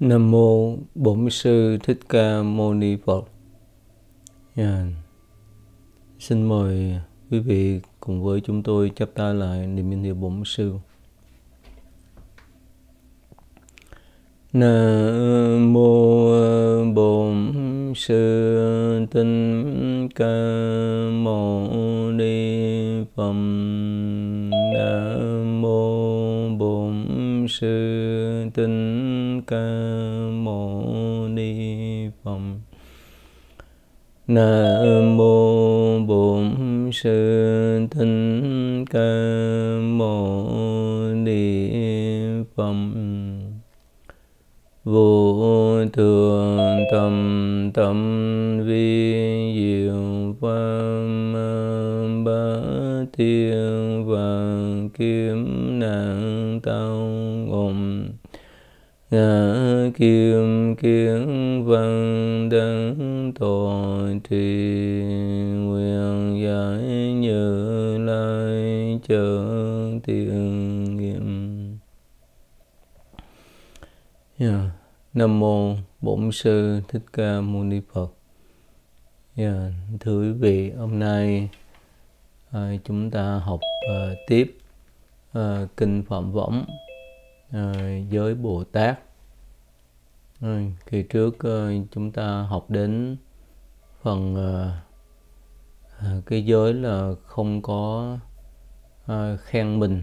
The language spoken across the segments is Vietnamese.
Nam mô Bổn sư Thích Ca Mâu Ni Phật. Yeah. Dạ. Xin mời quý vị cùng với chúng tôi chắp tay lại niệm minh hiệu Bổn sư. Nam mô Bổn sư Thích Ca Mâu Ni Phật. Nam mô sư tinh ca mâu ni phật nam mô bổn sư tinh ca mâu ni phật vô thường tâm tâm vi diệu pháp ba thiên vàng kiếm nạn tông hồn ngã kim kiến văn đấng tội trì nguyện giải như lai chớ tiền nghiệm yeah. Dạ. nam mô bổn sư thích ca mâu ni phật yeah. Dạ. thưa quý vị hôm nay à, chúng ta học à, tiếp à, kinh phạm võng giới ờ, Bồ Tát. Ờ, Kỳ trước ờ, chúng ta học đến phần cái giới là không có khen mình,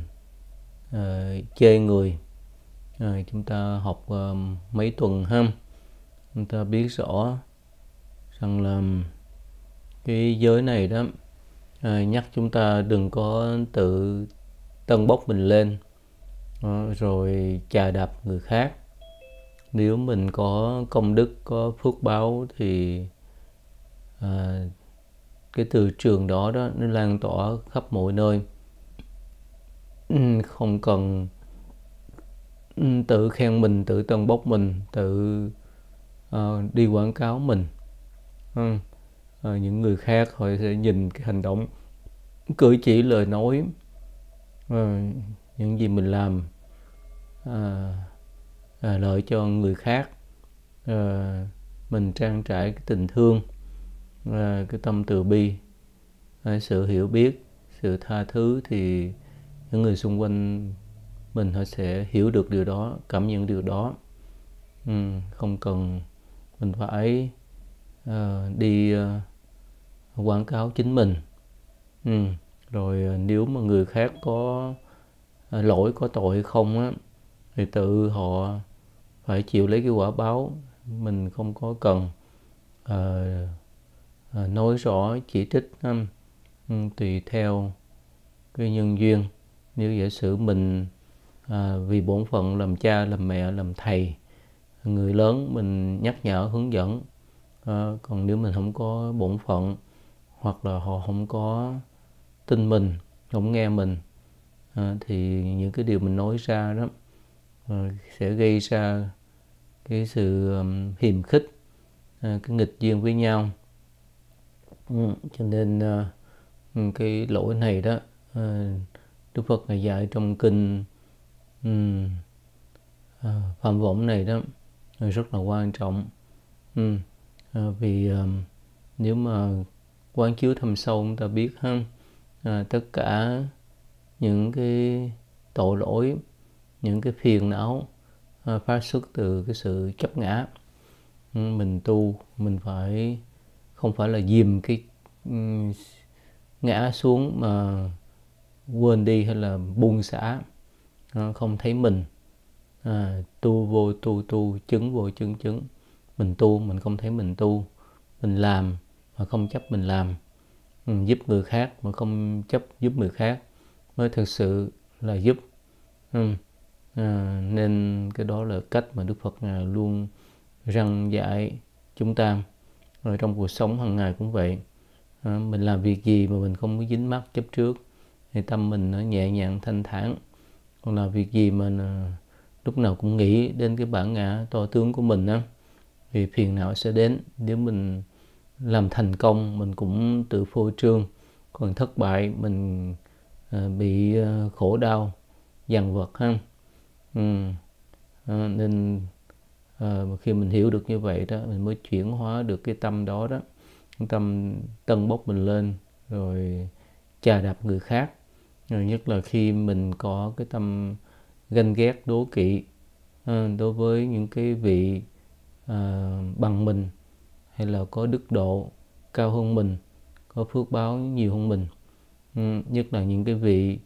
chê người. Chúng ta học mấy tuần ha. Chúng ta biết rõ rằng là cái giới này đó nhắc chúng ta đừng có tự tân bốc mình lên Ờ, rồi chà đạp người khác nếu mình có công đức có phước báo thì à, cái từ trường đó đó nó lan tỏa khắp mọi nơi ừ, không cần ừ, tự khen mình tự tân bốc mình tự uh, đi quảng cáo mình uh, uh, những người khác họ sẽ nhìn cái hành động cử chỉ lời nói uh, những gì mình làm à, lợi cho người khác à, mình trang trải cái tình thương à, cái tâm từ bi à, sự hiểu biết sự tha thứ thì những người xung quanh mình họ sẽ hiểu được điều đó cảm nhận điều đó ừ, không cần mình phải à, đi à, quảng cáo chính mình ừ, rồi nếu mà người khác có lỗi có tội không á thì tự họ phải chịu lấy cái quả báo mình không có cần uh, nói rõ chỉ trích um, tùy theo cái nhân duyên nếu giả sử mình à, vì bổn phận làm cha làm mẹ làm thầy người lớn mình nhắc nhở hướng dẫn à, còn nếu mình không có bổn phận hoặc là họ không có tin mình không nghe mình à, thì những cái điều mình nói ra đó Ờ, sẽ gây ra cái sự hiềm khích ờ, cái nghịch duyên với nhau ừ, cho nên ờ, ừ, cái lỗi này đó Đức Phật ngài dạy trong kinh phạm võng này đó rất là quan trọng ừ, vì nếu mà quán chiếu thâm sâu chúng ta biết ha tất cả những cái tội lỗi những cái phiền não ờ, phát xuất từ cái sự chấp ngã ừ, mình tu mình phải không phải là dìm cái ừ, ngã xuống mà quên đi hay là buông xả ờ, không thấy mình à, tu vô tu tu chứng vô chứng chứng mình tu mình không thấy mình tu mình làm mà không chấp mình làm ừ, giúp người khác mà không chấp giúp người khác mới thực sự là giúp ừ. Ờ, nên cái đó là cách mà đức phật à, luôn răng dạy chúng ta rồi trong cuộc sống hàng ngày cũng vậy à, mình làm việc gì mà mình không có dính mắc chấp trước thì tâm mình nó nhẹ nhàng thanh thản còn là việc gì mà à, lúc nào cũng nghĩ đến cái bản ngã to tướng của mình á thì phiền não sẽ đến nếu mình làm thành công mình cũng tự phô trương còn thất bại mình à, bị khổ đau dằn vật ha ừ. nên à, khi mình hiểu được như vậy đó mình mới chuyển hóa được cái tâm đó đó tâm tân bốc mình lên rồi chà đạp người khác rồi nhất là khi mình có cái tâm ganh ghét đố kỵ à, đối với những cái vị à, bằng mình hay là có đức độ cao hơn mình có phước báo nhiều hơn mình ừ, nhất là những cái vị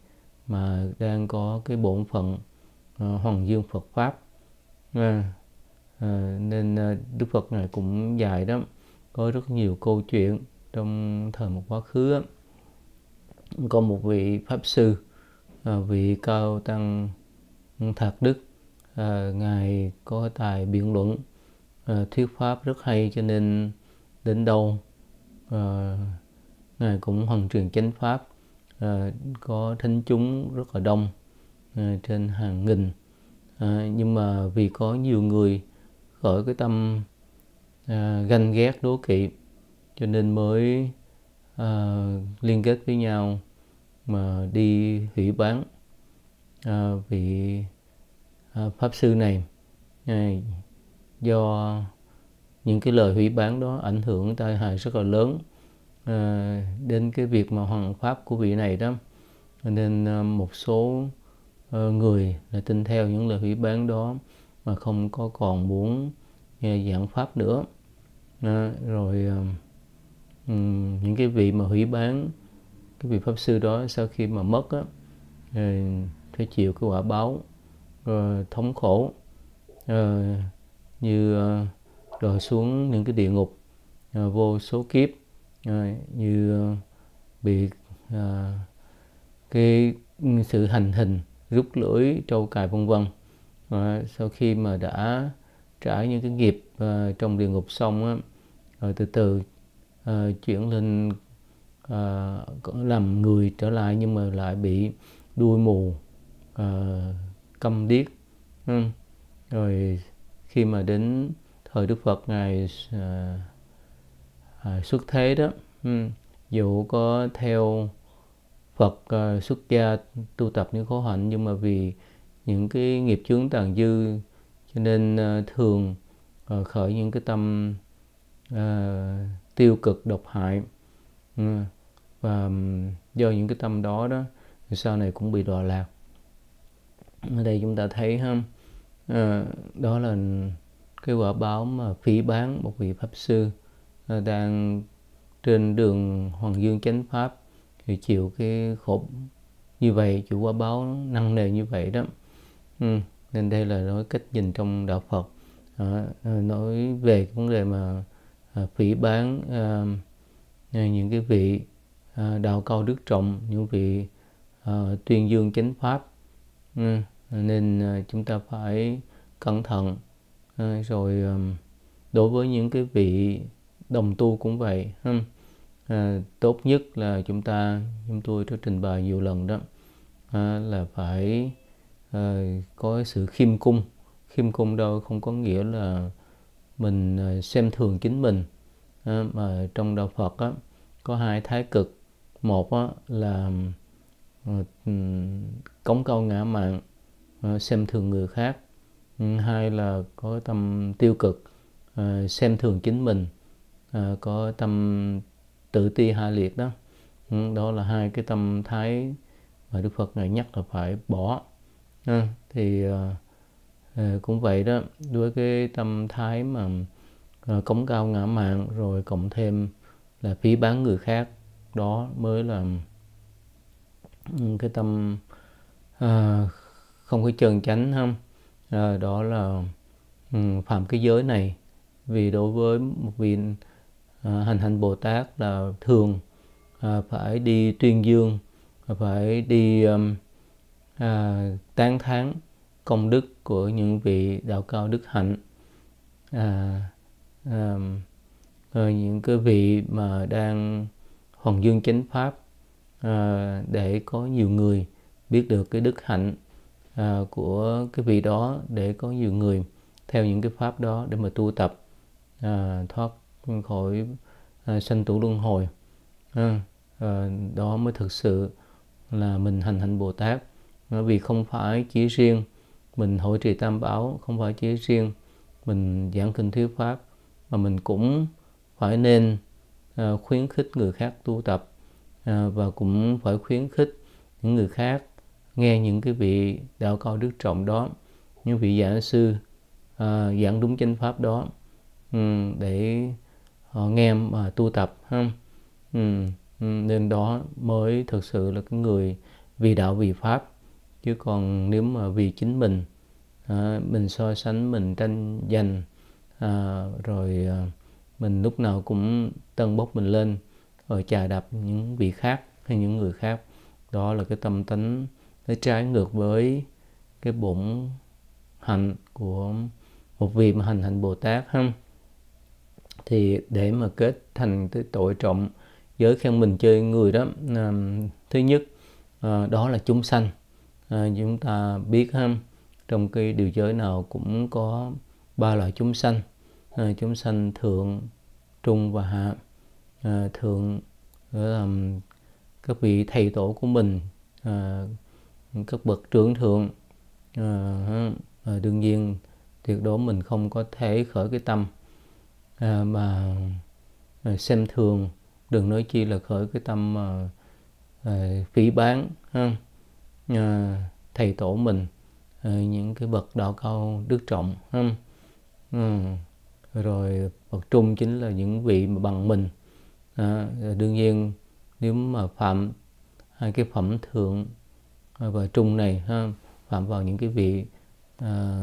mà đang có cái bổn phận Ờ, Hoàng Dương Phật Pháp à, à, nên Đức Phật này cũng dài đó có rất nhiều câu chuyện trong thời một quá khứ đó. có một vị pháp sư à, vị cao tăng thạc đức à, ngài có tài biện luận à, thuyết pháp rất hay cho nên đến đâu à, ngài cũng hoàn truyền chánh pháp à, có thính chúng rất là đông Ờ, trên hàng nghìn à, nhưng mà vì có nhiều người khởi cái tâm à, ganh ghét đố kỵ cho nên mới à, liên kết với nhau mà đi hủy bán à, vị à, pháp sư này à, do những cái lời hủy bán đó ảnh hưởng tai hại rất là lớn à, đến cái việc mà hoàng pháp của vị này đó nên à, một số Ờ, người là tin theo những lời hủy bán đó mà không có còn muốn nghe ờ, giảng pháp nữa à, rồi um, những cái vị mà hủy bán cái vị pháp sư đó sau khi mà mất á phải chịu cái quả báo rồi thống khổ rồi, như đòi xuống những cái địa ngục rồi, vô số kiếp rồi, như bị à, cái sự hành hình rút lưỡi trâu cài vân vân à, sau khi mà đã trả những cái nghiệp à, trong địa ngục xong á, rồi ờ, từ từ à, chuyển lên à, làm người trở lại nhưng mà lại bị đuôi mù à, câm điếc ừ. rồi khi mà đến thời đức phật ngài à, à, xuất thế đó ừ. dẫu có theo Phật uh, xuất gia tu tập những khổ hạnh nhưng mà vì những cái nghiệp chướng tàn dư cho nên uh, thường uh, khởi những cái tâm uh, tiêu cực độc hại uh, và um, do những cái tâm đó đó sau này cũng bị đọa lạc ở đây chúng ta thấy ha uh, đó là cái quả báo mà phí bán một vị pháp sư uh, đang trên đường Hoàng Dương Chánh Pháp thì chịu cái khổ như vậy chịu quả báo năng nề như vậy đó ừ. nên đây là nói cách nhìn trong đạo Phật à, nói về vấn đề mà à, phỉ bán à, à, những cái vị à, đạo cao đức trọng những vị à, tuyên dương chánh pháp ừ. nên à, chúng ta phải cẩn thận à, rồi à, đối với những cái vị đồng tu cũng vậy ha. Ừ. Ờ, tốt nhất là chúng ta chúng tôi đã trình bày nhiều lần đó ờ, là phải ờ, có sự khiêm cung khiêm cung đâu không có nghĩa là mình xem thường chính mình mà trong đạo Phật á, có hai thái cực một là ừ, cống cao ngã mạng xem thường người khác ừ, hai là có tâm tiêu cực xem thường chính mình có tâm tự ti hạ liệt đó ừ, đó là hai cái tâm thái mà đức phật ngài nhắc là phải bỏ ừ. thì ờ, ờ, cũng vậy đó với cái tâm thái mà ờ, cống cao ngã mạng rồi cộng thêm là phí bán người khác đó mới là ừ, cái tâm không có trơn chánh không đó là phạm cái giới này vì đối với một vị Ờ, hành hành Bồ Tát là thường ờ, phải đi tuyên dương phải đi um, à, tán thán công đức của những vị đạo cao đức hạnh à, à, những cái vị mà đang hoàng dương chánh pháp à, để có nhiều người biết được cái đức hạnh à, của cái vị đó để có nhiều người theo những cái pháp đó để mà tu tập à, thoát khỏi à, sanh tử luân hồi à, à, đó mới thực sự là mình hành hạnh bồ tát à, vì không phải chỉ riêng mình hội trì tam bảo không phải chỉ riêng mình giảng kinh thuyết pháp mà mình cũng phải nên à, khuyến khích người khác tu tập à, và cũng phải khuyến khích những người khác nghe những cái vị đạo cao đức trọng đó những vị giảng sư à, giảng đúng chánh pháp đó ừ, để Ờ, nghe em uh, tu tập ha ừ, ừ, nên đó mới thực sự là cái người vì đạo vì pháp chứ còn nếu mà vì chính mình à, mình so sánh mình tranh giành à, rồi à, mình lúc nào cũng tân bốc mình lên rồi chà đạp những vị khác hay những người khác đó là cái tâm tính nó trái ngược với cái bổn hạnh của một vị mà hành hạnh Bồ Tát ha thì để mà kết thành cái tội trọng giới khen mình chơi người đó à, thứ nhất à, đó là chúng sanh à, chúng ta biết ha trong cái điều giới nào cũng có ba loại chúng sanh à, chúng sanh thượng trung và hạ à, thượng là các vị thầy tổ của mình à, các bậc trưởng thượng à, à, đương nhiên tuyệt đối mình không có thể khởi cái tâm à, mà ờ, xem thường đừng nói chi là khởi cái tâm mà ờ, à, phỉ bán ha, thầy tổ mình những cái bậc đạo cao đức trọng ha, rồi bậc trung chính là những vị mà bằng mình à, đương nhiên nếu mà phạm hai cái phẩm thượng và trung này ha, phạm vào những cái vị à,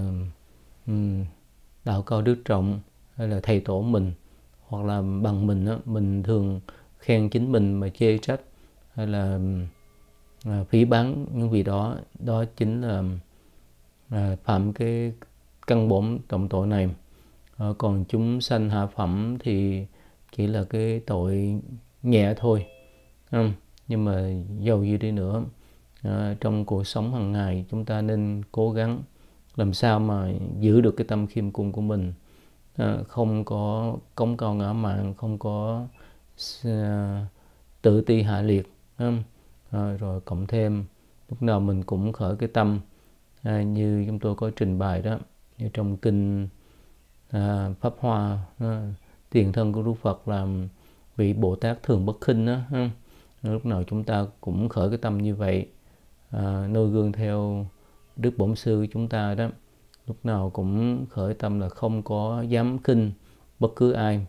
đạo cao đức trọng hay là thầy tổ mình hoặc là bằng mình đó, mình thường khen chính mình mà chê trách hay là à, phí bán những vị đó đó chính là à, phạm cái căn bổn trọng tội này ờ, còn chúng sanh hạ phẩm thì chỉ là cái tội nhẹ thôi nhưng mà giàu gì đi nữa à, trong cuộc sống hàng ngày chúng ta nên cố gắng làm sao mà giữ được cái tâm khiêm cung của mình Ờ, không có công cầu ngã mạng không có ờ, tự ti hạ liệt ờ, Rồi, cộng thêm lúc nào mình cũng khởi cái tâm à, như chúng tôi có trình bày đó như trong kinh à, pháp hoa tiền thân của đức phật là vị bồ tát thường bất khinh đó lúc nào chúng ta cũng khởi cái tâm như vậy à, noi gương theo đức bổn sư của chúng ta đó lúc nào cũng khởi tâm là không có dám khinh bất cứ ai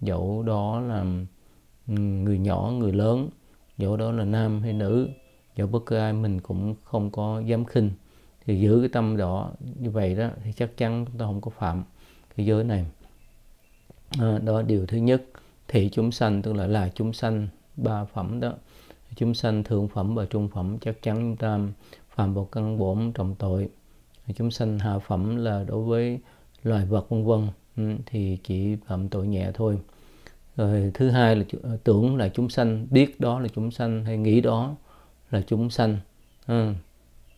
dẫu đó là người nhỏ người lớn dẫu đó là nam hay nữ dẫu bất cứ ai mình cũng không có dám khinh thì giữ cái tâm đó như vậy đó thì chắc chắn chúng ta không có phạm cái giới này à, đó điều thứ nhất thị chúng sanh tức là là chúng sanh ba phẩm đó chúng sanh thượng phẩm và trung phẩm chắc chắn chúng ta phạm vào căn bổn trọng tội chúng sanh hạ phẩm là đối với loài vật vân vân ừ, thì chỉ phạm tội nhẹ thôi rồi thứ hai là tưởng là chúng sanh biết đó là chúng sanh hay nghĩ đó là chúng sanh ừ.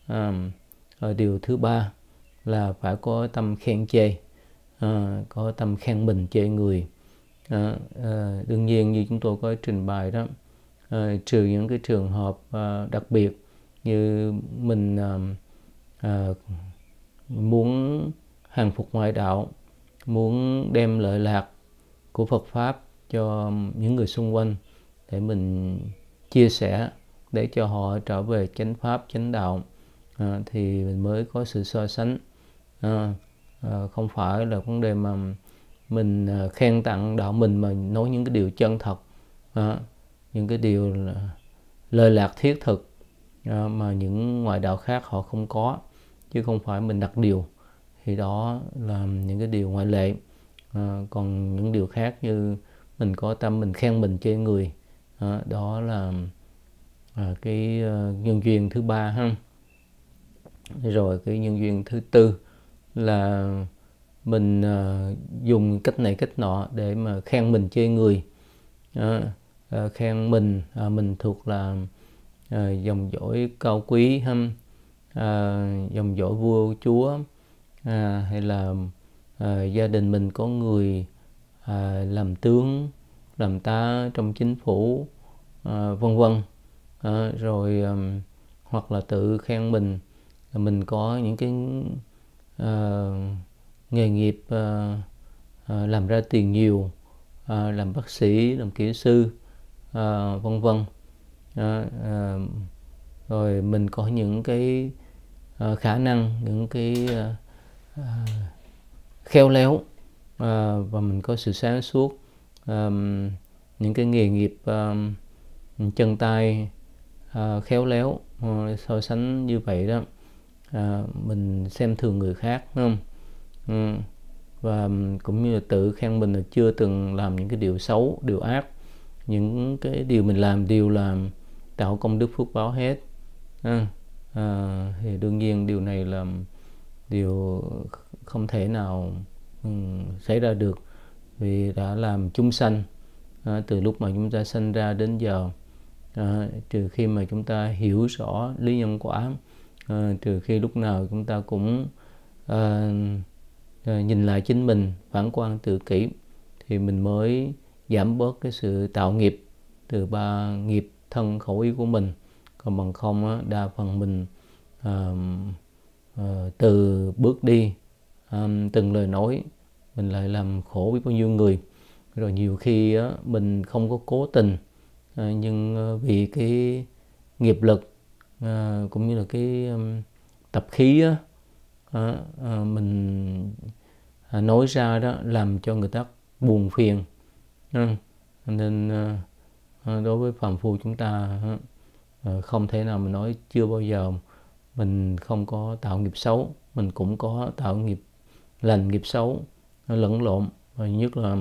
à, rồi điều thứ ba là phải có tâm khen chê à, có tâm khen mình chê người à, à, đương nhiên như chúng tôi có trình bày đó à, trừ những cái trường hợp à, đặc biệt như mình à, à, muốn hàng phục ngoại đạo muốn đem lợi lạc của Phật pháp cho những người xung quanh để mình chia sẻ để cho họ trở về chánh pháp chánh đạo à, thì mình mới có sự so sánh à, à, không phải là vấn đề mà mình à, khen tặng đạo mình mà nói những cái điều chân thật à, những cái điều là lời lạc thiết thực à, mà những ngoại đạo khác họ không có chứ không phải mình đặt điều thì đó là những cái điều ngoại lệ à, còn những điều khác như mình có tâm mình khen mình chê người à, đó là à, cái uh, nhân duyên thứ ba ha rồi cái nhân duyên thứ tư là mình uh, dùng cách này cách nọ để mà khen mình chê người à, à, khen mình à, mình thuộc là à, dòng dõi cao quý ha uh, dòng dõi vua chúa à, hay là à, gia đình mình có người à, làm tướng làm tá trong chính phủ à, vân vân à, rồi à, hoặc là tự khen mình là mình có những cái à, nghề nghiệp à, à, làm ra tiền nhiều à, làm bác sĩ làm kỹ sư à, vân vân à, à, rồi mình có những cái Ờ, khả năng những cái ờ, ờ, khéo léo và mình có sự sáng suốt những cái nghề nghiệp chân tay khéo léo so sánh như vậy đó mình xem thường người khác đúng không ừ, và cũng như là tự khen mình là chưa từng làm những cái điều xấu điều ác những cái điều mình làm đều làm tạo công đức phước báo hết à à, thì đương nhiên điều này là điều không thể nào um, xảy ra được vì đã làm chúng sanh à, từ lúc mà chúng ta sinh ra đến giờ à, trừ khi mà chúng ta hiểu rõ lý nhân quả à, trừ khi lúc nào chúng ta cũng à, à, nhìn lại chính mình phản quan tự kỷ thì mình mới giảm bớt cái sự tạo nghiệp từ ba nghiệp thân khẩu ý của mình còn bằng không á, đa phần mình ờ, từ bước đi từng lời nói mình lại làm khổ biết bao nhiêu người rồi nhiều khi á, mình không có cố tình ờ, nhưng ờ, vì cái nghiệp lực cũng như là cái tập khí á, mình à, nói ra đó làm cho người ta buồn phiền ừ, nên đối với phạm phu chúng ta Ờ, không thể nào mình nói chưa bao giờ mình không có tạo nghiệp xấu mình cũng có tạo nghiệp lành nghiệp xấu nó lẫn lộn và nhất là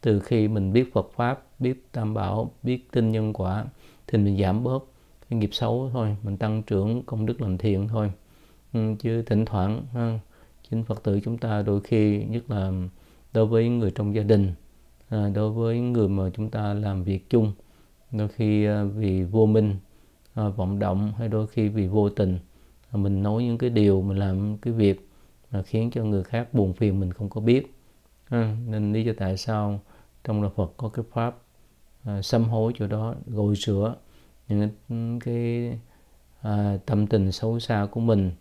từ khi mình biết Phật pháp biết tam bảo biết tin nhân quả thì mình giảm bớt cái nghiệp xấu thôi mình tăng trưởng công đức làm thiện thôi ừ, chứ thỉnh thoảng ha, chính phật tử chúng ta đôi khi nhất là đối với người trong gia đình à, đối với người mà chúng ta làm việc chung đôi khi à, vì vô minh À, vọng động hay đôi khi vì vô tình à, mình nói những cái điều mình làm cái việc mà khiến cho người khác buồn phiền mình không có biết à, nên lý do tại sao trong đạo Phật có cái pháp à, sám hối chỗ đó gội sửa những cái à, tâm tình xấu xa của mình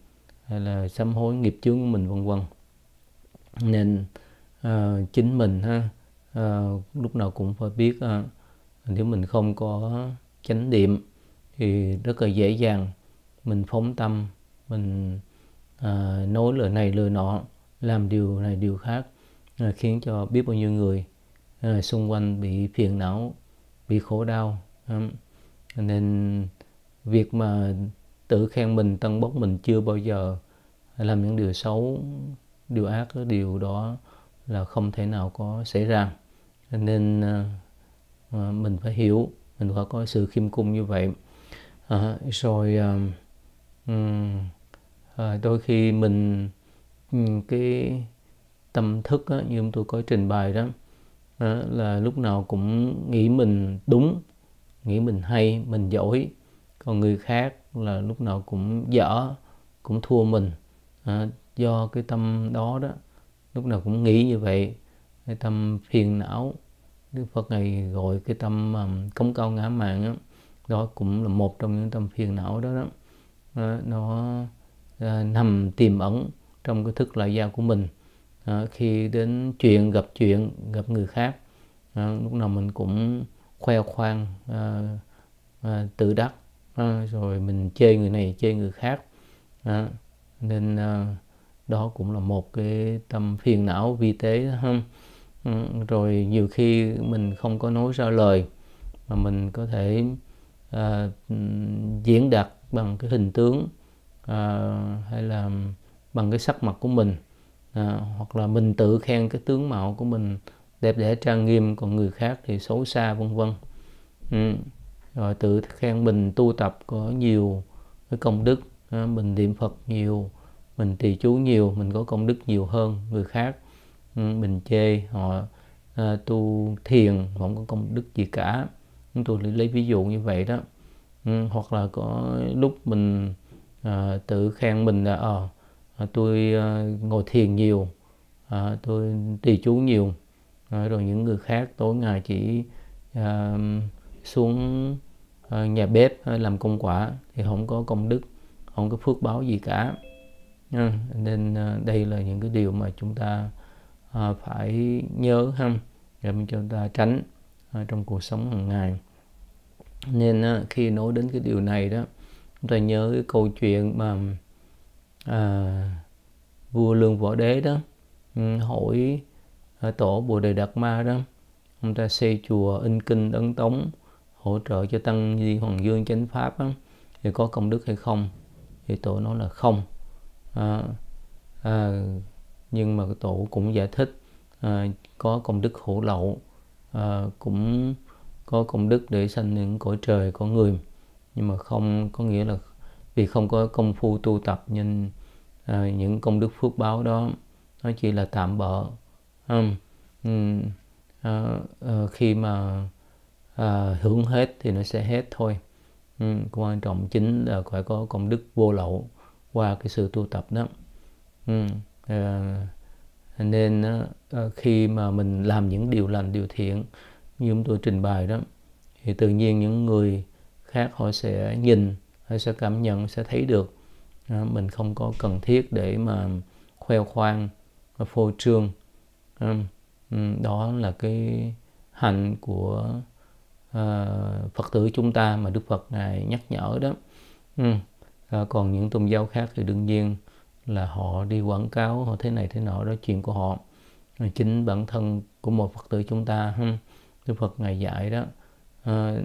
hay là sám hối nghiệp chướng của mình vân vân nên à, chính mình ha à, lúc nào cũng phải biết à, nếu mình không có chánh niệm thì rất là dễ dàng mình phóng tâm mình à, nói lời này lời nọ làm điều này điều khác à, khiến cho biết bao nhiêu người à, xung quanh bị phiền não bị khổ đau à, nên việc mà tự khen mình tân bốc mình chưa bao giờ làm những điều xấu điều ác điều đó là không thể nào có xảy ra nên à, mình phải hiểu mình phải có sự khiêm cung như vậy à, rồi um, à, đôi khi mình cái tâm thức á, như tôi có trình bày đó à, là lúc nào cũng nghĩ mình đúng nghĩ mình hay mình giỏi còn người khác là lúc nào cũng dở cũng thua mình à, do cái tâm đó đó lúc nào cũng nghĩ như vậy cái tâm phiền não đức phật này gọi cái tâm um, không cao ngã mạng á đó cũng là một trong những tâm phiền não đó đó à, nó à, nằm tiềm ẩn trong cái thức loại giao của mình à, khi đến chuyện gặp chuyện gặp người khác à, lúc nào mình cũng khoe khoang à, à, tự đắc à, rồi mình chê người này chê người khác à, nên à, đó cũng là một cái tâm phiền não vi tế đó, à, rồi nhiều khi mình không có nói ra lời mà mình có thể uh, diễn đạt bằng cái hình tướng uh, hay là bằng cái sắc mặt của mình uh, hoặc là mình tự khen cái tướng mạo của mình đẹp đẽ trang nghiêm còn người khác thì xấu xa vân vân ừ. rồi tự khen mình tu tập có nhiều cái công đức uh, mình niệm phật nhiều mình trì chú nhiều mình có công đức nhiều hơn người khác ừ, mình chê họ uh, tu thiền không có công đức gì cả chúng tôi lấy ví dụ như vậy đó ừ, hoặc là có lúc mình à, tự khen mình là ờ à, tôi à, ngồi thiền nhiều à, tôi trì chú nhiều à, rồi những người khác tối ngày chỉ à, xuống à, nhà bếp à, làm công quả thì không có công đức không có phước báo gì cả à, nên à, đây là những cái điều mà chúng ta à, phải nhớ ha để cho chúng ta tránh trong cuộc sống hàng ngày nên á, khi nói đến cái điều này đó chúng ta nhớ cái câu chuyện mà à, vua lương võ đế đó ừ, hỏi à, tổ bồ đề đạt ma đó ông ta xây chùa in kinh ấn tống hỗ trợ cho tăng di hoàng dương chánh pháp đó, thì có công đức hay không thì tổ nói là không à, à, nhưng mà tổ cũng giải thích à, có công đức khổ lậu à, cũng có công đức để sanh những cõi trời có người nhưng mà không có nghĩa là vì không có công phu tu tập nên à, những công đức phước báo đó nó chỉ là tạm bợ à, à, à, khi mà à, hưởng hết thì nó sẽ hết thôi ừ, quan trọng chính là phải có công đức vô lậu qua cái sự tu tập đó ừ, à, nên ờ, khi mà mình làm những điều lành điều thiện như chúng tôi trình bày đó thì tự nhiên những người khác họ sẽ nhìn họ sẽ cảm nhận sẽ thấy được mình không có cần thiết để mà khoe khoang và phô trương ờ, ừ, đó là cái hạnh của ờ, phật tử chúng ta mà đức phật ngài nhắc nhở đó ừ, còn những tôn giáo khác thì đương nhiên là họ đi quảng cáo họ thế này thế nọ đó chuyện của họ chính bản thân của một phật tử chúng ta đức phật ngài dạy đó à,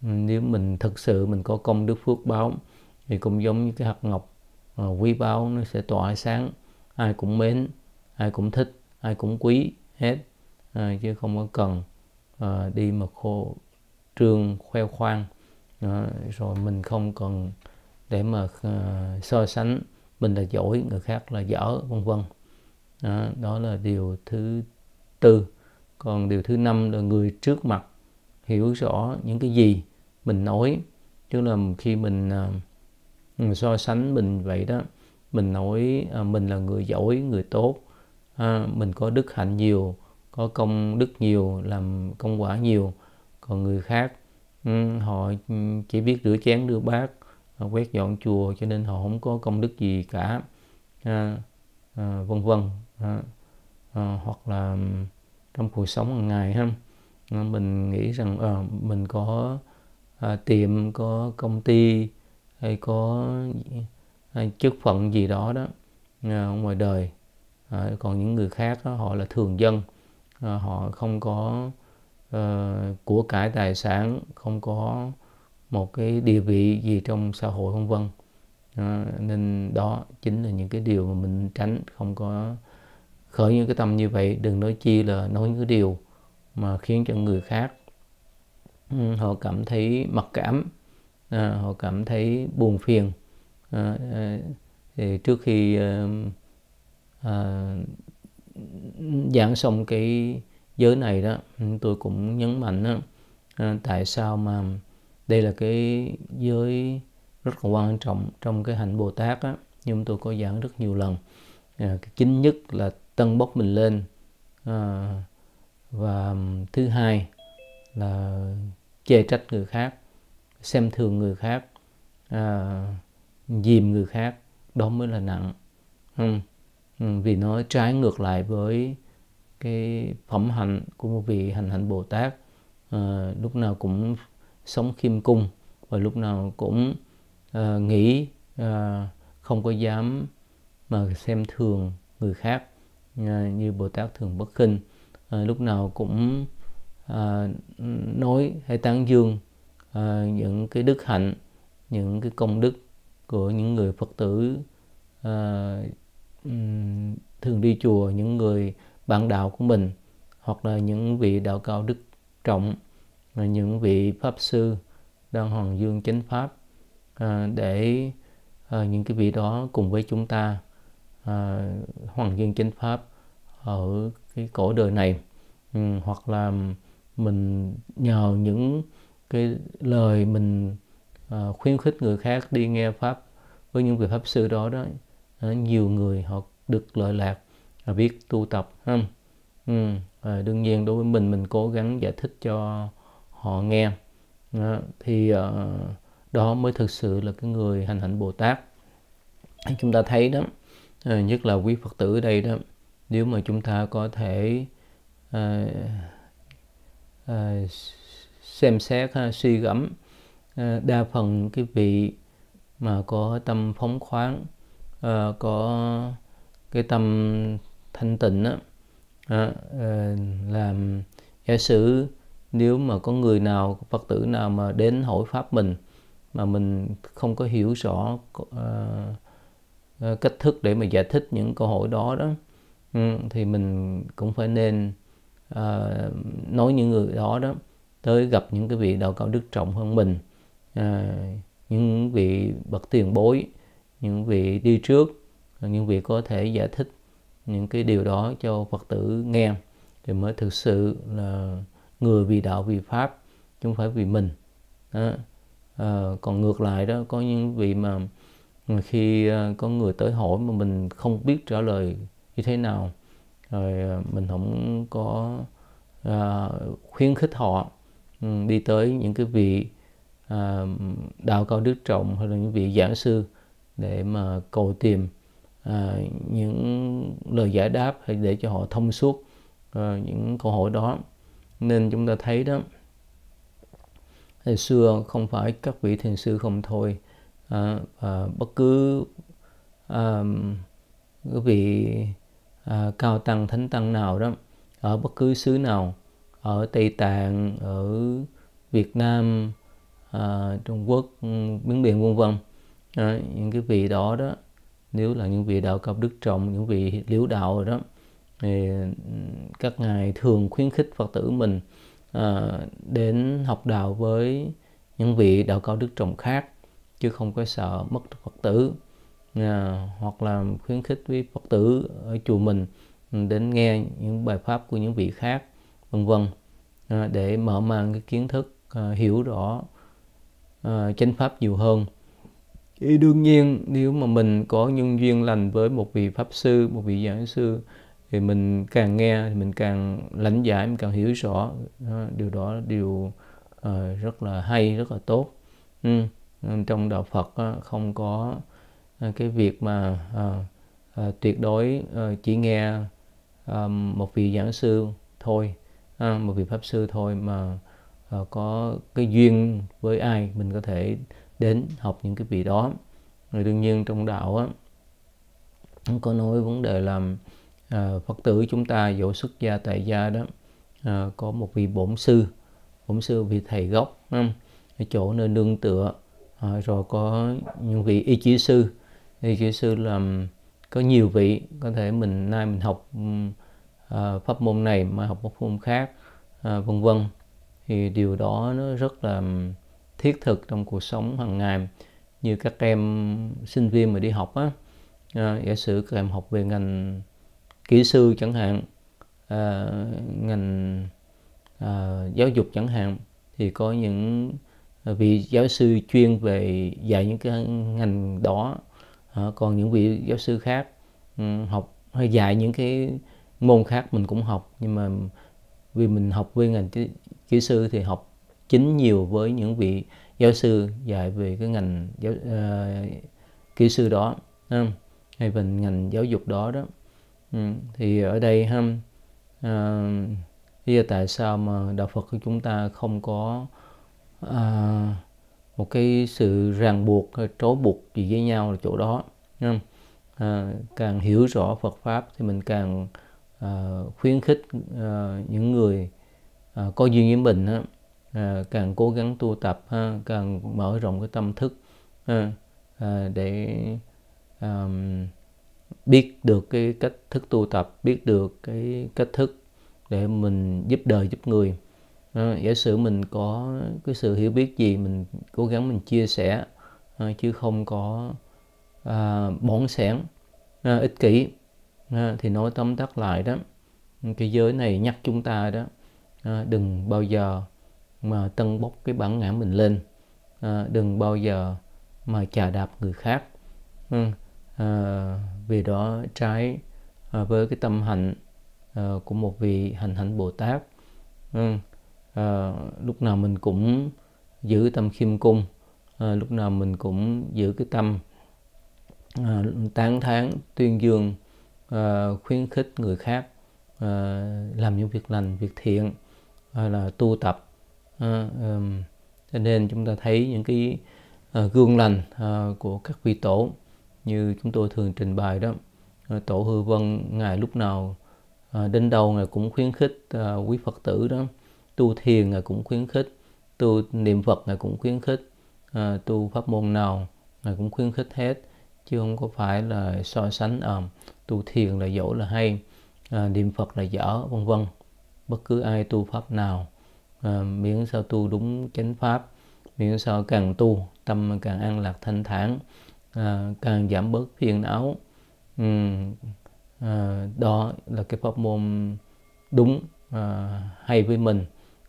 nếu mình thực sự mình có công đức phước báo thì cũng giống như cái hạt ngọc à, quý báo nó sẽ tỏa sáng ai cũng mến ai cũng thích ai cũng quý hết à, chứ không có cần à, đi mà khô trương khoe khoang à, rồi mình không cần để mà à, so sánh mình là giỏi người khác là dở vân vân đó, đó là điều thứ tư còn điều thứ năm là người trước mặt hiểu rõ những cái gì mình nói tức là khi mình, à, mình so sánh mình vậy đó mình nói à, mình là người giỏi người tốt à, mình có đức hạnh nhiều có công đức nhiều làm công quả nhiều còn người khác ừ, họ ừ, chỉ biết rửa chén đưa bát quét dọn chùa cho nên họ không có công đức gì cả à, à, vân vân à, à, hoặc là trong cuộc sống hàng ngày ha à, mình nghĩ rằng à, mình có à, tiệm có công ty hay có hay à, chức phận gì đó đó à, ngoài đời à, còn những người khác đó, họ là thường dân à, họ không có uh, của cải tài sản không có một cái địa vị gì trong xã hội vân vân à, nên đó chính là những cái điều mà mình tránh không có khởi những cái tâm như vậy đừng nói chi là nói những cái điều mà khiến cho người khác ừ, họ cảm thấy mặc cảm à, họ cảm thấy buồn phiền à, à, thì trước khi à, à, giảng xong cái giới này đó tôi cũng nhấn mạnh đó, à, tại sao mà đây là cái giới rất là quan trọng trong cái hạnh bồ tát á nhưng tôi có giảng rất nhiều lần à, cái chính nhất là tân bốc mình lên à, và thứ hai là chê trách người khác xem thường người khác à, dìm người khác đó mới là nặng không vì nó trái ngược lại với cái phẩm hạnh của một vị hành hạnh bồ tát à, lúc nào cũng sống khiêm cung và lúc nào cũng uh, nghĩ uh, không có dám mà xem thường người khác uh, như Bồ Tát thường bất khinh uh, lúc nào cũng uh, nói hay tán dương uh, những cái đức hạnh những cái công đức của những người Phật tử uh, thường đi chùa những người bạn đạo của mình hoặc là những vị đạo cao đức trọng những vị pháp sư đang hoàng dương chánh pháp à, để à, những cái vị đó cùng với chúng ta à, hoàng dương chánh pháp ở cái cổ đời này ừ, hoặc là mình nhờ những cái lời mình khuyến khích người khác đi nghe pháp với những vị pháp sư đó đó nhiều người họ được lợi lạc biết tu tập ha ừ. à, đương nhiên đối với mình mình cố gắng giải thích cho họ nghe đó, thì ờ, đó mới thực sự là cái người hành hạnh Bồ Tát chúng ta thấy đó ờ, nhất là quý Phật tử ở đây đó nếu mà chúng ta có thể à, à, xem xét ha, suy gẫm à, đa phần cái vị mà có tâm phóng khoáng à, có cái tâm thanh tịnh á, à, à, làm giả sử nếu mà có người nào phật tử nào mà đến hỏi pháp mình mà mình không có hiểu rõ uh, cách thức để mà giải thích những câu hỏi đó đó ừ, thì mình cũng phải nên uh, nói những người đó đó tới gặp những cái vị đạo cao đức trọng hơn mình uh, những vị bậc tiền bối những vị đi trước những vị có thể giải thích những cái điều đó cho phật tử nghe thì mới thực sự là người vì đạo vì pháp chứ không phải vì mình đó. À, còn ngược lại đó có những vị mà khi ờ, có người tới hỏi mà mình không biết trả lời như thế nào rồi ờ, mình không có à, khuyến khích họ ừ, đi tới những cái vị à, đạo cao đức trọng hay là những vị giảng sư để mà cầu tìm à, những lời giải đáp hay để cho họ thông suốt à, những câu hỏi đó nên chúng ta thấy đó ngày xưa không phải các vị thiền sư không thôi à, à, bất cứ à, cái vị à, cao tăng thánh tăng nào đó ở bất cứ xứ nào ở tây tạng ở việt nam à, trung quốc miến Biển vân vân à, những cái vị đó đó nếu là những vị đạo cấp đức trọng những vị liễu đạo rồi đó thì các ngài thường khuyến khích phật tử mình à, đến học đạo với những vị đạo cao đức trọng khác chứ không có sợ mất phật tử à, hoặc là khuyến khích với phật tử ở chùa mình đến nghe những bài pháp của những vị khác vân vân à, để mở mang cái kiến thức à, hiểu rõ à, chánh pháp nhiều hơn thì đương nhiên nếu mà mình có nhân duyên lành với một vị pháp sư một vị giảng sư thì mình càng nghe thì mình càng lãnh giải mình càng hiểu rõ điều đó là điều uh, rất là hay rất là tốt ừ. trong đạo Phật á, không có ờ, cái việc mà uh, uh, tuyệt đối uh, chỉ nghe um, một vị giảng sư thôi uh, một vị pháp sư thôi mà uh, có cái duyên với ai mình có thể đến học những cái vị đó rồi đương nhiên trong đạo á có nói vấn đề làm Ờ, phật tử chúng ta dỗ xuất gia tại gia đó ờ, có một vị bổn sư bổn sư vị thầy gốc không? chỗ nơi nương tựa ờ, rồi có những vị y chỉ sư y chỉ sư làm có nhiều vị có thể mình nay mình học pháp môn này mà học pháp môn khác vân vân thì điều đó nó rất là thiết thực trong cuộc sống hàng ngày như các em sinh viên mà đi học á giả sử các em học về ngành kỹ sư chẳng hạn à, ngành à, giáo dục chẳng hạn thì có những à, vị giáo sư chuyên về dạy những cái ngành đó à, còn những vị giáo sư khác ừ, học hay dạy những cái môn khác mình cũng học nhưng mà vì mình học về ngành kỹ sư thì học chính nhiều với những vị giáo sư dạy về cái ngành giáo, uh, kỹ sư đó hay về ngành giáo dục đó đó Ừ, thì ở đây ha à, lý do tại sao mà đạo Phật của chúng ta không có à, một cái sự ràng buộc trói buộc gì với nhau ở chỗ đó ha? À, càng hiểu rõ Phật pháp thì mình càng à, khuyến khích à, những người à, có duyên với mình á, à, càng cố gắng tu tập ha, càng mở rộng cái tâm thức ha, à, để um, biết được cái cách thức tu tập biết được cái cách thức để mình giúp đời giúp người à, giả sử mình có cái sự hiểu biết gì mình cố gắng mình chia sẻ à, chứ không có à, bỏng sẻn à, ích kỷ à, thì nói tóm tắt lại đó cái giới này nhắc chúng ta đó à, đừng bao giờ mà tân bốc cái bản ngã mình lên à, đừng bao giờ mà chà đạp người khác à, à, vì đó trái à, với cái tâm hạnh à, của một vị hành hạnh Bồ Tát ừ. à, lúc nào mình cũng giữ tâm khiêm cung à, lúc nào mình cũng giữ cái tâm à, tán thán tuyên dương à, khuyến khích người khác à, làm những việc lành việc thiện à, là tu tập à, à, cho nên chúng ta thấy những cái à, gương lành à, của các vị tổ như chúng tôi thường trình bày đó ờ, tổ hư vân ngài lúc nào ờ, đến đầu ngài cũng khuyến khích ờ, quý phật tử đó tu thiền ngài cũng khuyến khích tu niệm phật ngài cũng khuyến khích tu pháp môn nào ngài cũng khuyến khích hết chứ không có phải là so sánh à, tu thiền là dỗ là hay à, niệm phật là dở vân vân bất cứ ai tu pháp nào à, miễn sao tu đúng chánh pháp miễn sao càng tu tâm càng an lạc thanh thản à, càng giảm bớt phiền não ừ, à, đó là cái pháp môn đúng à, hay với mình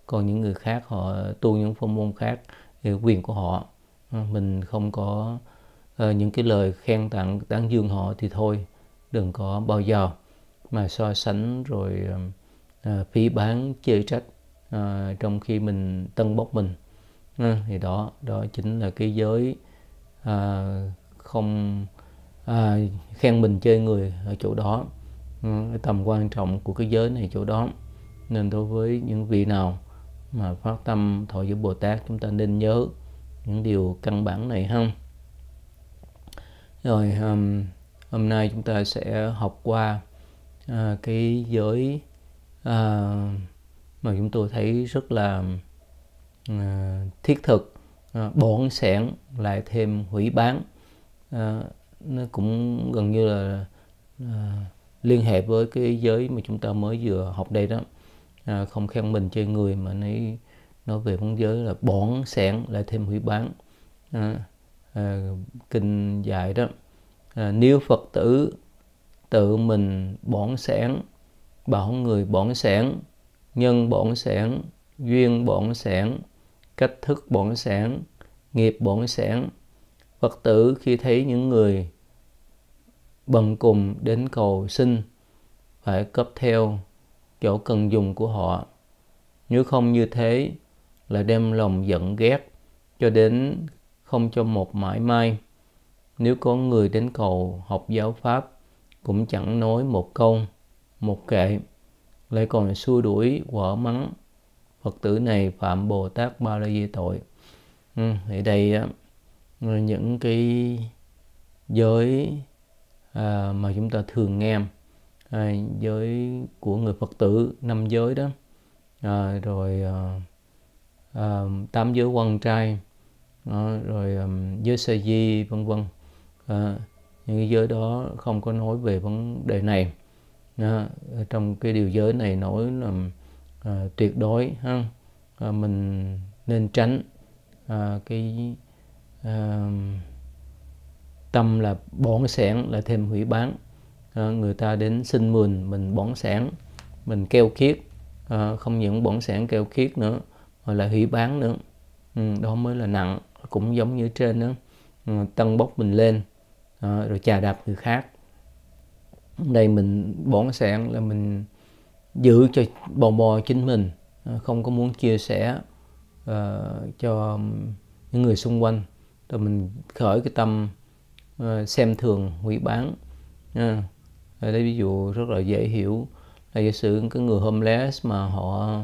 còn những người khác họ tu những pháp môn khác thì quyền của họ à, mình không có à, những cái lời khen tặng tán dương họ thì thôi đừng có bao giờ mà so sánh rồi à, phí bán chê trách à, trong khi mình tân bốc mình à, thì đó đó chính là cái giới à, không à, khen mình chơi người ở chỗ đó ừ, cái tầm quan trọng của cái giới này chỗ đó nên đối với những vị nào mà phát tâm thọ giới Bồ Tát chúng ta nên nhớ những điều căn bản này không rồi um, hôm nay chúng ta sẽ học qua uh, cái giới uh, mà chúng tôi thấy rất là uh, thiết thực uh, bổn sẻn lại thêm hủy bán Ờ, nó cũng gần như là à, liên hệ với cái giới mà chúng ta mới vừa học đây đó à, không khen mình chơi người mà nói nói về bóng giới là bỏn sẻn lại thêm hủy bán à, à, kinh dạy đó à, nếu phật tử tự mình bỏn sẻn bảo người bỏn sẻn nhân bỏn sẻn duyên bỏn sẻn cách thức bỏn sẻn nghiệp bỏn sẻn Phật tử khi thấy những người bần cùng đến cầu xin phải cấp theo chỗ cần dùng của họ. Nếu không như thế là đem lòng giận ghét cho đến không cho một mãi mai. Nếu có người đến cầu học giáo pháp cũng chẳng nói một câu, một kệ, lại còn xua đuổi quở mắng. Phật tử này phạm Bồ Tát Ba La Di tội. Ừ, ở đây những cái giới à, mà chúng ta thường nghe à, giới của người phật tử năm giới đó à, rồi à, à, tám giới quan trai à, rồi à, giới sa di vân vân à, những cái giới đó không có nói về vấn đề này à, trong cái điều giới này nói là à, tuyệt đối ha à, mình nên tránh à, cái tâm là bổn sản là thêm hủy bán uh, người ta đến xin mượn mình bổn sản mình keo kiết uh, không những bổn sản keo kiết nữa mà là hủy bán nữa uh, đó mới là nặng cũng giống như trên đó uh, tân bốc mình lên uh, rồi chà đạp người khác đây mình bổn sản là mình giữ cho bò bò chính mình không có muốn chia sẻ uh, cho những người xung quanh rồi mình khởi cái tâm uh, xem thường hủy bán à, lấy ví dụ rất là dễ hiểu là giả sử cái người homeless mà họ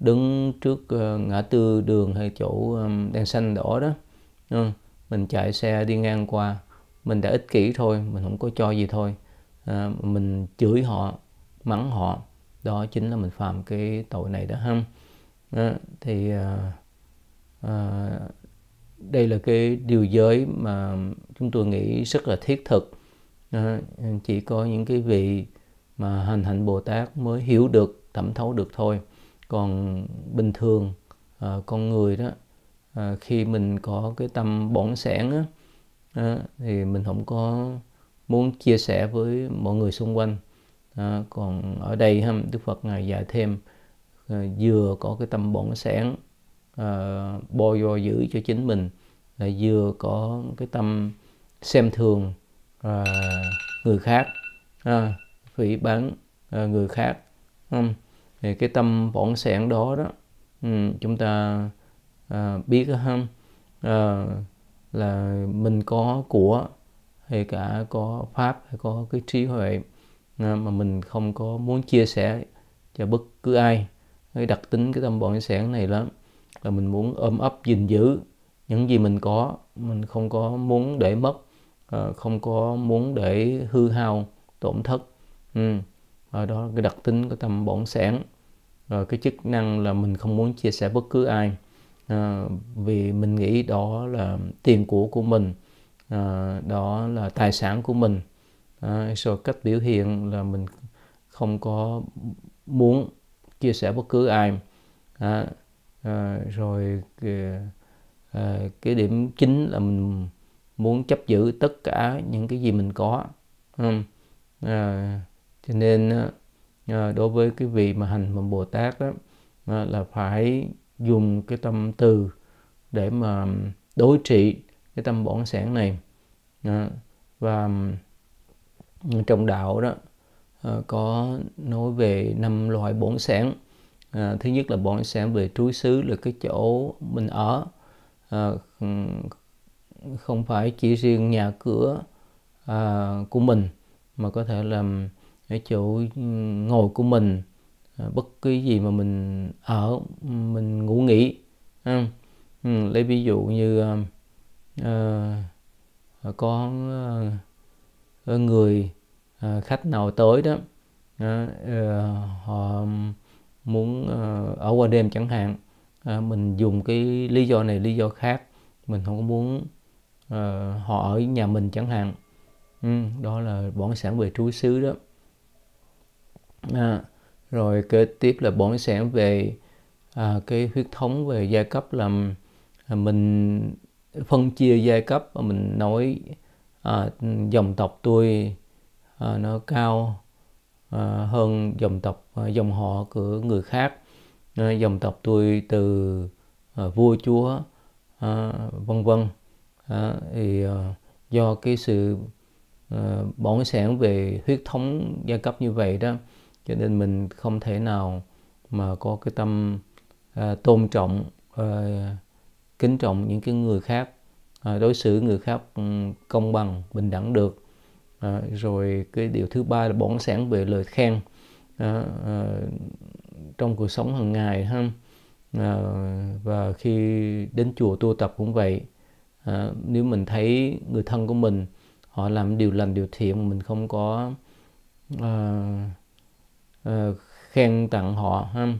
đứng trước uh, ngã tư đường hay chỗ um, đèn xanh đỏ đó à, mình chạy xe đi ngang qua mình đã ích kỷ thôi mình không có cho gì thôi à, mình chửi họ mắng họ đó chính là mình phạm cái tội này đó ha à, thì à, à, đây là cái điều giới mà chúng tôi nghĩ rất là thiết thực chỉ có những cái vị mà hành hạnh bồ tát mới hiểu được thẩm thấu được thôi còn bình thường à, con người đó à, khi mình có cái tâm bỏng sẻn á, thì mình không có muốn chia sẻ với mọi người xung quanh còn ở đây ha, đức phật ngài dạy thêm à, vừa có cái tâm bỏng sẻn bo bồi giữ cho chính mình là vừa có cái tâm xem thường à, người khác à, phỉ bán à, người khác không? thì cái tâm bỏng sẻn đó đó ừ, chúng ta à, biết không à, là mình có của hay cả có pháp hay có cái trí huệ à, mà mình không có muốn chia sẻ cho bất cứ ai cái đặc tính cái tâm bỏng sẻn này lắm là mình muốn ôm ấp gìn giữ những gì mình có mình không có muốn để mất ờ, không có muốn để hư hao tổn thất ừ. ở đó cái đặc tính của tâm bổn sản rồi cái chức năng là mình không muốn chia sẻ bất cứ ai à, vì mình nghĩ đó là tiền của của mình à, đó là tài sản của mình à, rồi cách biểu hiện là mình không có muốn chia sẻ bất cứ ai à, à, rồi kìa, Ờ, cái điểm chính là mình muốn chấp giữ tất cả những cái gì mình có không à, cho nên ờ, đối với cái vị mà hành mầm bồ tát đó là phải dùng cái tâm từ để mà đối trị cái tâm bổn sản này và trong đạo đó có nói về năm loại bổn sản thứ nhất là bổn sản về trú xứ là cái chỗ mình ở À, không phải chỉ riêng nhà cửa à, của mình mà có thể làm cái chỗ ngồi của mình à, bất cứ gì mà mình ở mình ngủ nghỉ à, lấy ví dụ như à, à, có à, người à, khách nào tới đó à, à, họ muốn à, ở qua đêm chẳng hạn à, mình dùng cái lý do này lý do khác mình không muốn à, họ ở nhà mình chẳng hạn ừ, đó là bỏng sản về trú xứ đó à, rồi kế tiếp là bỏng sản về à, cái huyết thống về giai cấp là à, mình phân chia giai cấp và mình nói à, dòng tộc tôi à, nó cao à, hơn dòng tộc à, dòng họ của người khác dòng tộc tôi từ ờ, vua chúa ờ, vân vân thì ờ, do cái sự bổn sản về huyết thống gia cấp như vậy đó cho nên mình không thể nào mà có cái tâm tôn trọng kính trọng những cái người khác đối xử người khác ừ, công bằng bình đẳng được rồi cái điều thứ ba là bổn sản về lời khen trong cuộc sống hàng ngày ha à, và khi đến chùa tu tập cũng vậy à, nếu mình thấy người thân của mình họ làm điều lành điều thiện mà mình không có à, à, khen tặng họ ha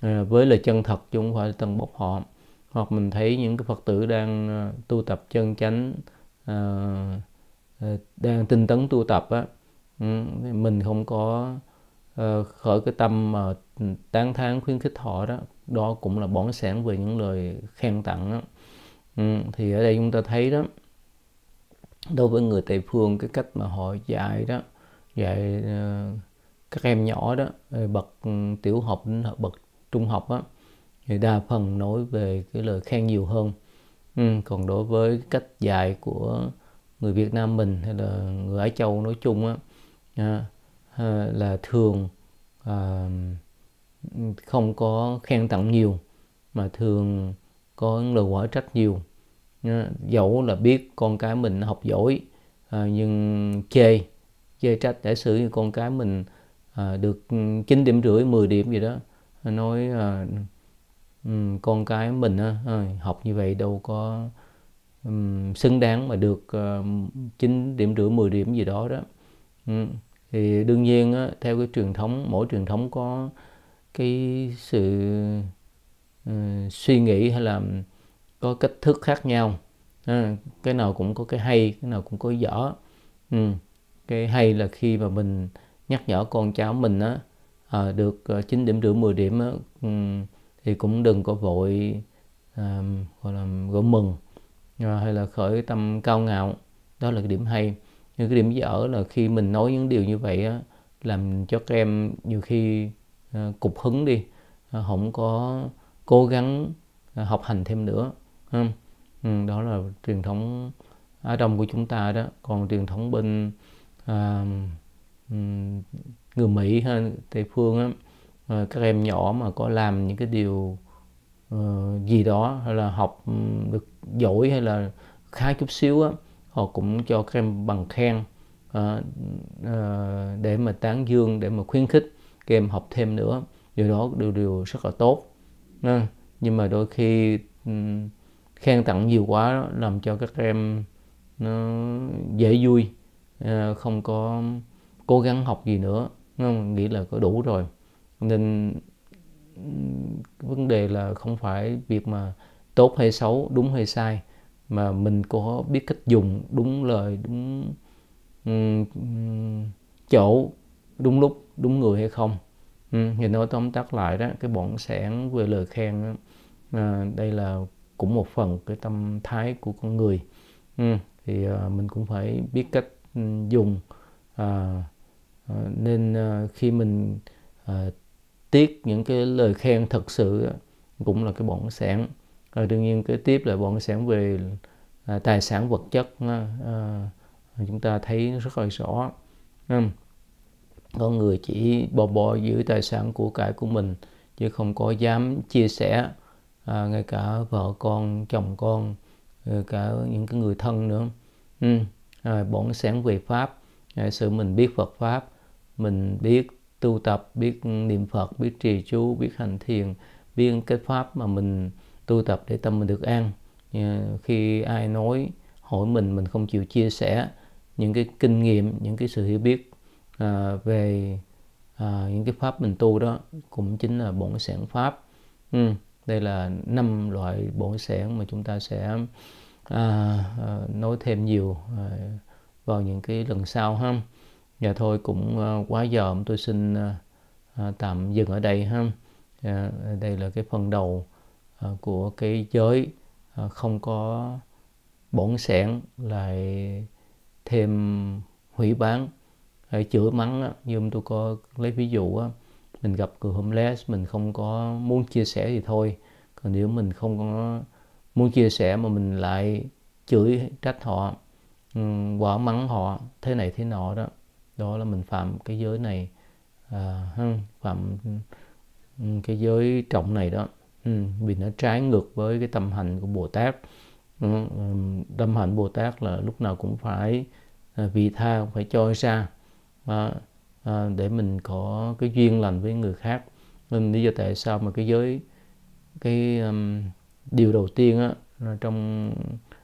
à, với lời chân thật chứ không phải tầng bốc họ hoặc mình thấy những cái phật tử đang tu tập chân chánh à, đang tinh tấn tu tập á ừ, mình không có Ờ, khởi cái tâm mà tán thán khuyến khích họ đó đó cũng là bổn sản về những lời khen tặng đó. Ừ, thì ở đây chúng ta thấy đó đối với người tây phương cái cách mà họ dạy đó dạy ờ, các em nhỏ đó ờ, bậc ừ, tiểu học đến bậc trung học á thì đa phần nói về cái lời khen nhiều hơn ừ, còn đối với cách dạy của người Việt Nam mình hay là người Á Châu nói chung á à, Ờ, là thường ờ, không có khen tặng nhiều mà thường có lời quả trách nhiều dẫu là biết con cái mình học giỏi ờ, nhưng chê chê trách để xử như con cái mình được 9 điểm rưỡi 10 điểm gì đó nói ừ, con cái mình học như vậy đâu có xứng đáng mà được 9 điểm rưỡi 10 điểm gì đó đó ừ thì đương nhiên á, theo cái truyền thống mỗi truyền thống có cái sự uh, suy nghĩ hay là có cách thức khác nhau à, cái nào cũng có cái hay cái nào cũng có dở ừ. cái hay là khi mà mình nhắc nhở con cháu mình á à, được 9 điểm rưỡi 10 điểm á, ừ, thì cũng đừng có vội à, gọi là gọi mừng à, hay là khởi tâm cao ngạo đó là cái điểm hay nhưng cái điểm dở là khi mình nói những điều như vậy á, làm cho các em nhiều khi uh, cục hứng đi ờ, không có cố gắng ờ, học hành thêm nữa ừ, đó là truyền thống ở trong của chúng ta đó còn truyền thống bên ừ, người mỹ hay tây phương á các em nhỏ mà có làm những cái điều gì đó hay là học ừ, được giỏi hay là khá chút xíu á họ cũng cho các em bằng khen à, à, để mà tán dương để mà khuyến khích các em học thêm nữa điều đó đều điều rất là tốt à, nhưng mà đôi khi um, khen tặng nhiều quá làm cho các em nó dễ vui à, không có cố gắng học gì nữa không? nghĩ là có đủ rồi nên vấn đề là không phải việc mà tốt hay xấu đúng hay sai mà mình có biết cách dùng đúng lời đúng ừ, chỗ đúng lúc đúng người hay không ừ, thì nói tóm tắt lại đó cái bọn sản về lời khen đó, à, đây là cũng một phần cái tâm thái của con người ừ, thì à, mình cũng phải biết cách dùng à, nên khi mình tiếc những cái lời khen thật sự cũng là cái bọn sản rồi đương nhiên kế tiếp là bọn sản về à, tài sản vật chất nó, à, chúng ta thấy nó rất là rõ không? con người chỉ bò bò giữ tài sản của cải của mình chứ không có dám chia sẻ à, ngay cả vợ con chồng con cả những cái người thân nữa ừ. à, bổn sáng về pháp à, sự mình biết Phật pháp mình biết tu tập biết niệm Phật biết trì chú biết hành thiền biết cái pháp mà mình tu tập để tâm mình được an ờ, khi ai nói hỏi mình mình không chịu chia sẻ những cái kinh nghiệm những cái sự hiểu biết ờ, về ờ, những cái pháp mình tu đó cũng chính là bổn sản pháp ừ, đây là năm loại bổn sản mà chúng ta sẽ nói thêm nhiều vào những cái lần sau ha và dạ thôi cũng quá giờ tôi xin tạm dừng ở đây ha dạ, đây là cái phần đầu Ờ, của cái giới ờ, không có bổn sẻn lại thêm hủy bán hay chửi mắng như tôi có lấy ví dụ mình gặp người homeless mình không có muốn chia sẻ thì thôi còn nếu mình không có muốn chia sẻ mà mình lại chửi trách họ ừ, quả mắng họ thế này thế nọ đó đó là mình phạm cái giới này à, phạm ừ, cái giới trọng này đó Ừ, vì nó trái ngược với cái tâm hành của bồ tát ừ, ừ, tâm hành bồ tát là lúc nào cũng phải à, vị tha phải cho ra à, à, để mình có cái duyên lành với người khác nên lý do tại sao mà cái giới cái điều đầu tiên á trong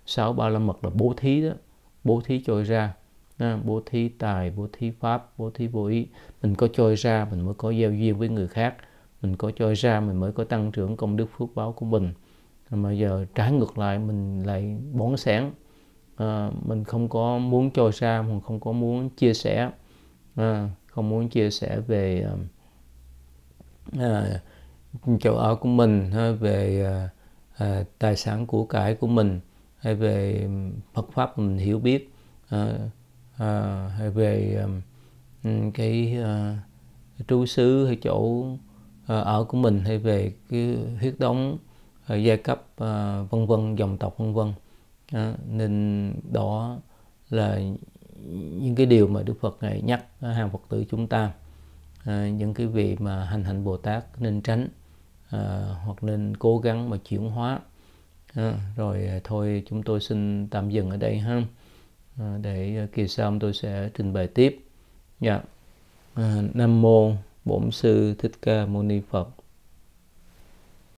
sáu ba la mật là bố thí đó bố thí trôi ra à, bố thí tài bố thí pháp bố thí vô ý mình có trôi ra mình mới có gieo duyên với người khác mình có cho ra mình mới có tăng trưởng công đức phước báo của mình mà giờ trái ngược lại mình lại bón sáng à, ờ, mình không có muốn cho ra mình không có muốn chia sẻ à, không muốn chia sẻ về à, châu Âu của mình hay về à, tài sản của cải của mình hay về Phật pháp mình hiểu biết à, à, hay về um, cái uh, trú xứ hay chỗ Ờ, ở của mình hay về cái huyết thống ờ, giai cấp ờ, vân vân dòng tộc vân vân nên đó là những cái điều mà Đức Phật ngài nhắc hàng Phật tử chúng ta những cái vị mà hành hạnh Bồ Tát nên tránh hoặc nên cố gắng mà chuyển hóa rồi thôi chúng tôi xin tạm dừng ở đây ha để kỳ sau tôi sẽ trình bày tiếp dạ yeah. nam mô bổn sư thích ca mâu ni phật